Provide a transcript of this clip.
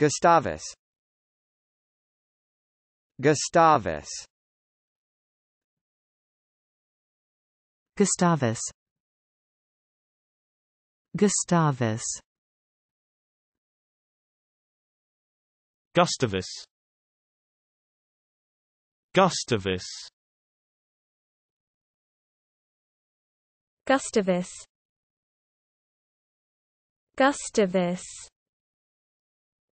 Gustavus Gustavus Gustavus Gustavus Gustavus Gustavus Gustavus Gustavus